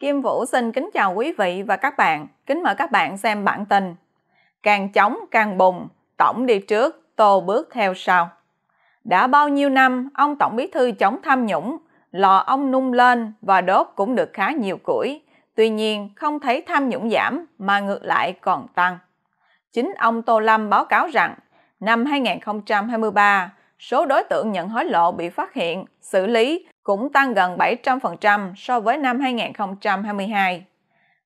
Kim Vũ xin kính chào quý vị và các bạn. Kính mời các bạn xem bản tin. Càng chống càng bùng, tổng đi trước, tô bước theo sau. Đã bao nhiêu năm, ông Tổng Bí Thư chống tham nhũng, lò ông nung lên và đốt cũng được khá nhiều củi. Tuy nhiên, không thấy tham nhũng giảm mà ngược lại còn tăng. Chính ông Tô Lâm báo cáo rằng, năm 2023, số đối tượng nhận hối lộ bị phát hiện, xử lý cũng tăng gần 700% so với năm 2022.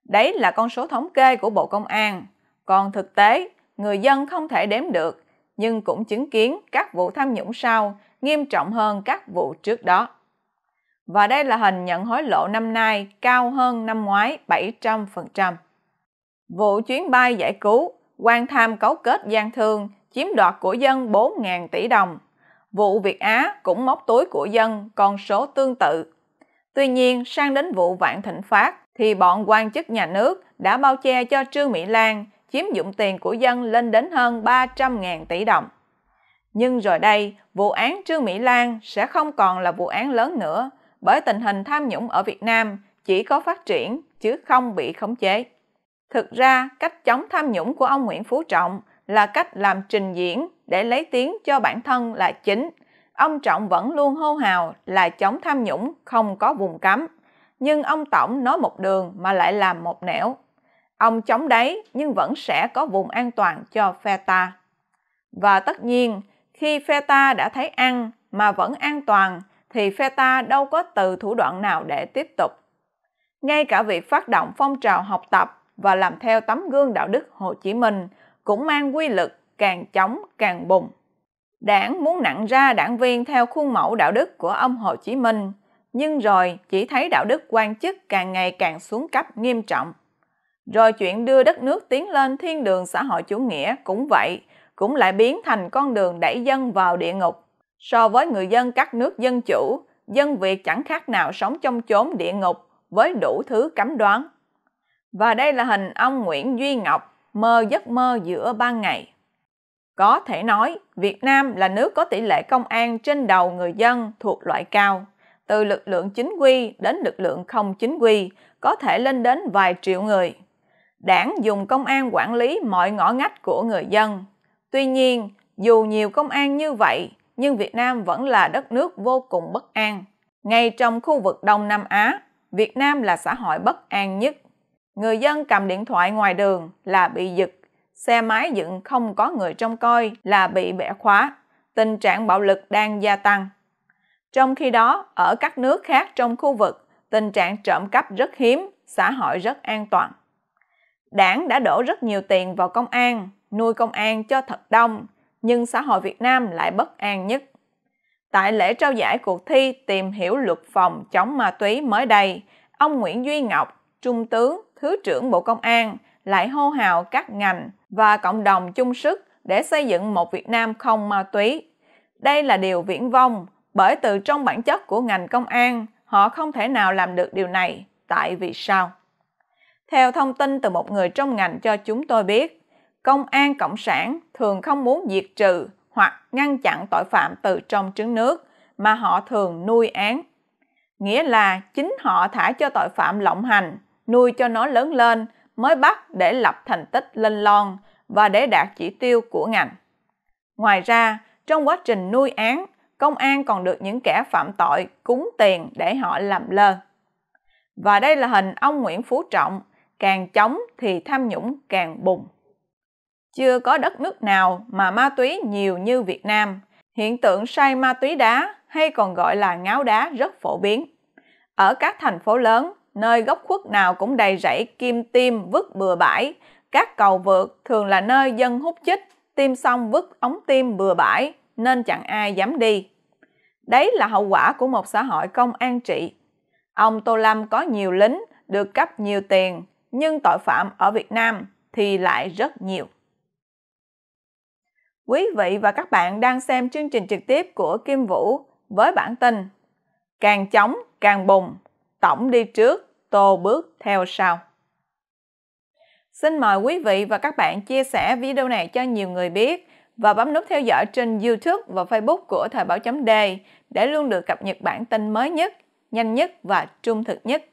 Đấy là con số thống kê của Bộ Công an. Còn thực tế, người dân không thể đếm được, nhưng cũng chứng kiến các vụ tham nhũng sau nghiêm trọng hơn các vụ trước đó. Và đây là hình nhận hối lộ năm nay cao hơn năm ngoái 700%. Vụ chuyến bay giải cứu, quan tham cấu kết gian thương, chiếm đoạt của dân 4.000 tỷ đồng Vụ Việt Á cũng móc túi của dân con số tương tự. Tuy nhiên, sang đến vụ Vạn Thịnh Phát thì bọn quan chức nhà nước đã bao che cho Trương Mỹ Lan chiếm dụng tiền của dân lên đến hơn 300.000 tỷ đồng. Nhưng rồi đây, vụ án Trương Mỹ Lan sẽ không còn là vụ án lớn nữa bởi tình hình tham nhũng ở Việt Nam chỉ có phát triển chứ không bị khống chế. Thực ra, cách chống tham nhũng của ông Nguyễn Phú Trọng là cách làm trình diễn để lấy tiếng cho bản thân là chính. Ông Trọng vẫn luôn hô hào là chống tham nhũng không có vùng cấm, nhưng ông Tổng nói một đường mà lại làm một nẻo. Ông chống đấy nhưng vẫn sẽ có vùng an toàn cho phe ta. Và tất nhiên, khi phe ta đã thấy ăn mà vẫn an toàn thì phe ta đâu có từ thủ đoạn nào để tiếp tục. Ngay cả việc phát động phong trào học tập và làm theo tấm gương đạo đức Hồ Chí Minh cũng mang quy lực càng chống càng bùng. Đảng muốn nặng ra đảng viên theo khuôn mẫu đạo đức của ông Hồ Chí Minh, nhưng rồi chỉ thấy đạo đức quan chức càng ngày càng xuống cấp nghiêm trọng. Rồi chuyện đưa đất nước tiến lên thiên đường xã hội chủ nghĩa cũng vậy, cũng lại biến thành con đường đẩy dân vào địa ngục. So với người dân các nước dân chủ, dân Việt chẳng khác nào sống trong chốn địa ngục với đủ thứ cấm đoán. Và đây là hình ông Nguyễn Duy Ngọc, mơ giấc mơ giữa ban ngày. Có thể nói, Việt Nam là nước có tỷ lệ công an trên đầu người dân thuộc loại cao, từ lực lượng chính quy đến lực lượng không chính quy, có thể lên đến vài triệu người. Đảng dùng công an quản lý mọi ngõ ngách của người dân. Tuy nhiên, dù nhiều công an như vậy, nhưng Việt Nam vẫn là đất nước vô cùng bất an. Ngay trong khu vực Đông Nam Á, Việt Nam là xã hội bất an nhất người dân cầm điện thoại ngoài đường là bị giật, xe máy dựng không có người trông coi là bị bẻ khóa. Tình trạng bạo lực đang gia tăng. Trong khi đó, ở các nước khác trong khu vực, tình trạng trộm cắp rất hiếm, xã hội rất an toàn. Đảng đã đổ rất nhiều tiền vào công an, nuôi công an cho thật đông, nhưng xã hội Việt Nam lại bất an nhất. Tại lễ trao giải cuộc thi tìm hiểu luật phòng chống ma túy mới đây, ông Nguyễn Duy Ngọc, Trung tướng, Thứ trưởng Bộ Công an lại hô hào các ngành và cộng đồng chung sức để xây dựng một Việt Nam không ma túy. Đây là điều viễn vông, bởi từ trong bản chất của ngành công an, họ không thể nào làm được điều này. Tại vì sao? Theo thông tin từ một người trong ngành cho chúng tôi biết, công an cộng sản thường không muốn diệt trừ hoặc ngăn chặn tội phạm từ trong trứng nước mà họ thường nuôi án. Nghĩa là chính họ thả cho tội phạm lộng hành nuôi cho nó lớn lên mới bắt để lập thành tích lên lon và để đạt chỉ tiêu của ngành. Ngoài ra, trong quá trình nuôi án, công an còn được những kẻ phạm tội cúng tiền để họ làm lơ. Và đây là hình ông Nguyễn Phú Trọng, càng chống thì tham nhũng càng bùng. Chưa có đất nước nào mà ma túy nhiều như Việt Nam. Hiện tượng say ma túy đá hay còn gọi là ngáo đá rất phổ biến. Ở các thành phố lớn, nơi góc khuất nào cũng đầy rẫy kim tim vứt bừa bãi. Các cầu vượt thường là nơi dân hút chích, tiêm xong vứt ống tim bừa bãi, nên chẳng ai dám đi. Đấy là hậu quả của một xã hội công an trị. Ông Tô Lâm có nhiều lính, được cấp nhiều tiền, nhưng tội phạm ở Việt Nam thì lại rất nhiều. Quý vị và các bạn đang xem chương trình trực tiếp của Kim Vũ với bản tin Càng chống càng bùng, tổng đi trước, Tô bước theo sau. Xin mời quý vị và các bạn chia sẻ video này cho nhiều người biết và bấm nút theo dõi trên YouTube và Facebook của Thời báo chấm D để luôn được cập nhật bản tin mới nhất, nhanh nhất và trung thực nhất.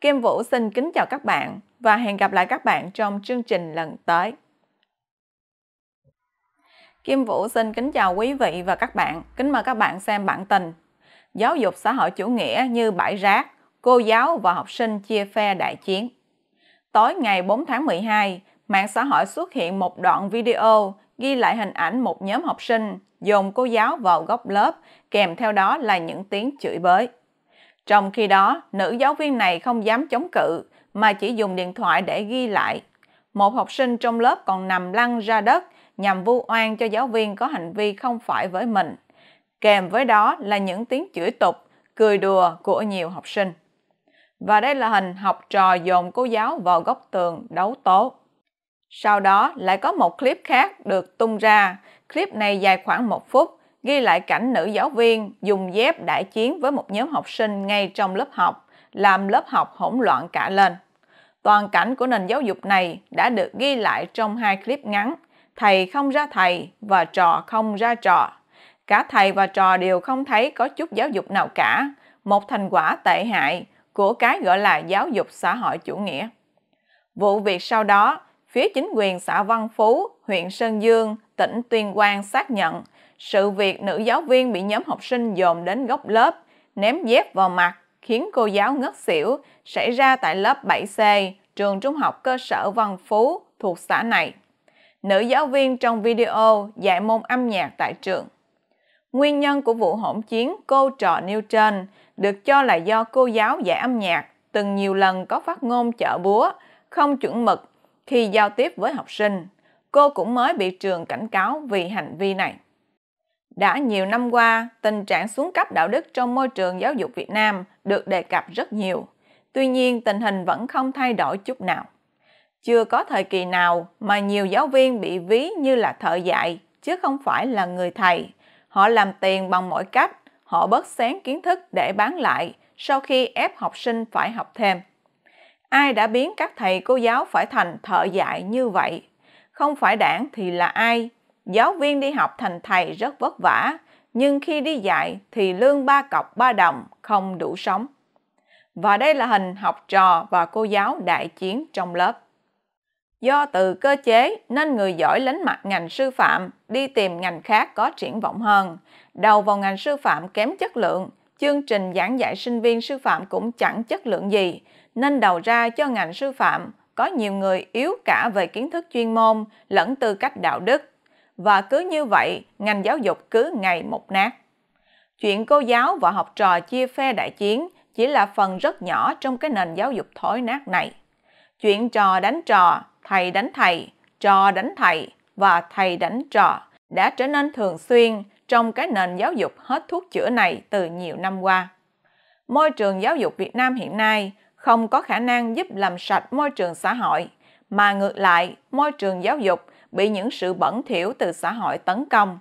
Kim Vũ xin kính chào các bạn và hẹn gặp lại các bạn trong chương trình lần tới. Kim Vũ xin kính chào quý vị và các bạn. Kính mời các bạn xem bản tin. Giáo dục xã hội chủ nghĩa như bãi rác, cô giáo và học sinh chia phe đại chiến. Tối ngày 4 tháng 12, mạng xã hội xuất hiện một đoạn video ghi lại hình ảnh một nhóm học sinh dồn cô giáo vào góc lớp, kèm theo đó là những tiếng chửi bới. Trong khi đó, nữ giáo viên này không dám chống cự mà chỉ dùng điện thoại để ghi lại. Một học sinh trong lớp còn nằm lăn ra đất nhằm vu oan cho giáo viên có hành vi không phải với mình. Kèm với đó là những tiếng chửi tục, cười đùa của nhiều học sinh và đây là hình học trò dồn cô giáo vào góc tường đấu tố. Sau đó lại có một clip khác được tung ra. Clip này dài khoảng một phút, ghi lại cảnh nữ giáo viên dùng dép đại chiến với một nhóm học sinh ngay trong lớp học, làm lớp học hỗn loạn cả lên. Toàn cảnh của nền giáo dục này đã được ghi lại trong hai clip ngắn, thầy không ra thầy và trò không ra trò. Cả thầy và trò đều không thấy có chút giáo dục nào cả, một thành quả tệ hại của cái gọi là giáo dục xã hội chủ nghĩa. Vụ việc sau đó, phía chính quyền xã Văn Phú, huyện Sơn Dương, tỉnh Tuyên Quang xác nhận sự việc nữ giáo viên bị nhóm học sinh dồn đến góc lớp, ném dép vào mặt khiến cô giáo ngất xỉu xảy ra tại lớp 7C, trường trung học cơ sở Văn Phú thuộc xã này. Nữ giáo viên trong video dạy môn âm nhạc tại trường. Nguyên nhân của vụ hỗn chiến cô trò nêu trên được cho là do cô giáo dạy âm nhạc từng nhiều lần có phát ngôn chợ búa, không chuẩn mực khi giao tiếp với học sinh. Cô cũng mới bị trường cảnh cáo vì hành vi này. Đã nhiều năm qua, tình trạng xuống cấp đạo đức trong môi trường giáo dục Việt Nam được đề cập rất nhiều. Tuy nhiên, tình hình vẫn không thay đổi chút nào. Chưa có thời kỳ nào mà nhiều giáo viên bị ví như là thợ dạy, chứ không phải là người thầy – Họ làm tiền bằng mọi cách, họ bớt xén kiến thức để bán lại sau khi ép học sinh phải học thêm. Ai đã biến các thầy cô giáo phải thành thợ dạy như vậy? Không phải đảng thì là ai? Giáo viên đi học thành thầy rất vất vả, nhưng khi đi dạy thì lương ba cọc ba đồng không đủ sống. Và đây là hình học trò và cô giáo đại chiến trong lớp. Do từ cơ chế nên người giỏi lánh mặt ngành sư phạm đi tìm ngành khác có triển vọng hơn. Đầu vào ngành sư phạm kém chất lượng, chương trình giảng dạy sinh viên sư phạm cũng chẳng chất lượng gì, nên đầu ra cho ngành sư phạm có nhiều người yếu cả về kiến thức chuyên môn lẫn tư cách đạo đức. Và cứ như vậy, ngành giáo dục cứ ngày một nát. Chuyện cô giáo và học trò chia phe đại chiến chỉ là phần rất nhỏ trong cái nền giáo dục thối nát này. Chuyện trò đánh trò thầy đánh thầy, trò đánh thầy và thầy đánh trò đã trở nên thường xuyên trong cái nền giáo dục hết thuốc chữa này từ nhiều năm qua. Môi trường giáo dục Việt Nam hiện nay không có khả năng giúp làm sạch môi trường xã hội, mà ngược lại, môi trường giáo dục bị những sự bẩn thỉu từ xã hội tấn công.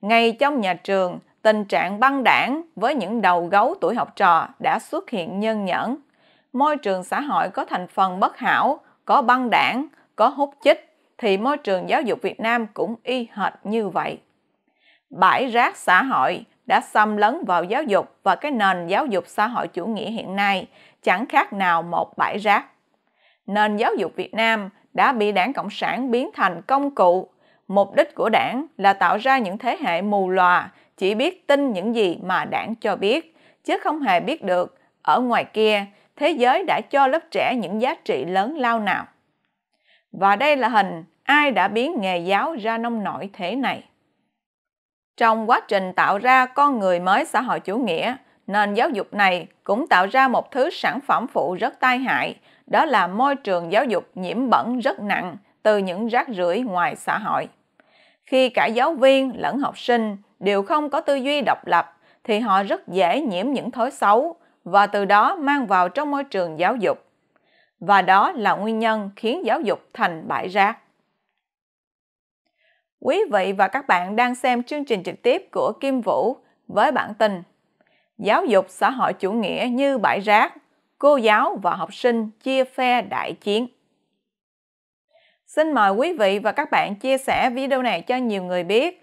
Ngay trong nhà trường, tình trạng băng đảng với những đầu gấu tuổi học trò đã xuất hiện nhân nhẫn. Môi trường xã hội có thành phần bất hảo có băng đảng, có hút chích, thì môi trường giáo dục Việt Nam cũng y hệt như vậy. Bãi rác xã hội đã xâm lấn vào giáo dục và cái nền giáo dục xã hội chủ nghĩa hiện nay chẳng khác nào một bãi rác. Nền giáo dục Việt Nam đã bị đảng Cộng sản biến thành công cụ. Mục đích của đảng là tạo ra những thế hệ mù lòa, chỉ biết tin những gì mà đảng cho biết, chứ không hề biết được ở ngoài kia thế giới đã cho lớp trẻ những giá trị lớn lao nào. Và đây là hình ai đã biến nghề giáo ra nông nổi thế này. Trong quá trình tạo ra con người mới xã hội chủ nghĩa, nền giáo dục này cũng tạo ra một thứ sản phẩm phụ rất tai hại, đó là môi trường giáo dục nhiễm bẩn rất nặng từ những rác rưởi ngoài xã hội. Khi cả giáo viên lẫn học sinh đều không có tư duy độc lập thì họ rất dễ nhiễm những thói xấu, và từ đó mang vào trong môi trường giáo dục. Và đó là nguyên nhân khiến giáo dục thành bãi rác. Quý vị và các bạn đang xem chương trình trực tiếp của Kim Vũ với bản tin Giáo dục xã hội chủ nghĩa như bãi rác, cô giáo và học sinh chia phe đại chiến. Xin mời quý vị và các bạn chia sẻ video này cho nhiều người biết